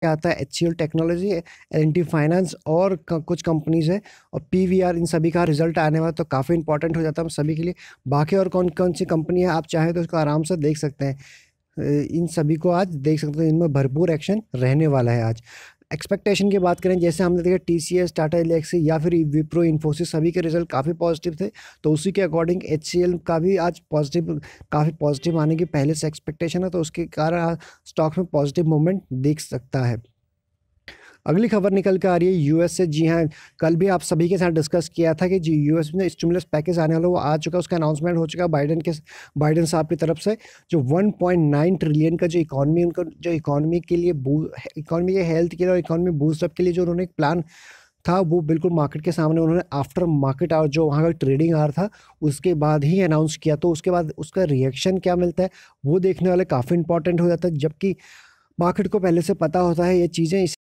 क्या आता है एच टेक्नोलॉजी एल फाइनेंस और कुछ कंपनीज है और पी इन सभी का रिजल्ट आने वाला तो काफ़ी इंपॉर्टेंट हो जाता है हम सभी के लिए बाकी और कौन कौन सी कंपनी है आप चाहें तो उसको आराम से देख सकते हैं इन सभी को आज देख सकते हैं इनमें भरपूर एक्शन रहने वाला है आज एक्सपेक्टेशन की बात करें जैसे हमने देखा T C S Tata Elxsi या फिर विप्रो इन्फोसिस सभी के रिजल्ट काफ़ी पॉजिटिव थे तो उसी के अकॉर्डिंग एच सी एल का भी आज पॉजिटिव काफ़ी पॉजिटिव आने की पहले से एक्सपेक्टेशन है तो उसके कारण स्टॉक में पॉजिटिव मूवमेंट दिख सकता है अगली खबर निकल कर आ रही है यूएस से जी हाँ कल भी आप सभी के साथ डिस्कस किया था कि जी यूएस में स्टिमुलस पैकेज आने वाला वो आ चुका है उसका अनाउंसमेंट हो चुका बाइडन के बाइडन साहब की तरफ से जो 1.9 ट्रिलियन का जो इकॉनमी उनका जो इकॉनमी के लिए इकॉनमी के हेल्थ के लिए और इकॉनमी बूस्टअप के लिए जो उन्होंने एक प्लान था वो बिल्कुल मार्केट के सामने उन्होंने आफ्टर मार्केट आवर जो वहाँ का ट्रेडिंग आर था उसके बाद ही अनाउंस किया तो उसके बाद उसका रिएक्शन क्या मिलता है वो देखने वाले काफ़ी इंपॉर्टेंट हो जाता है जबकि मार्केट को पहले से पता होता है ये चीज़ें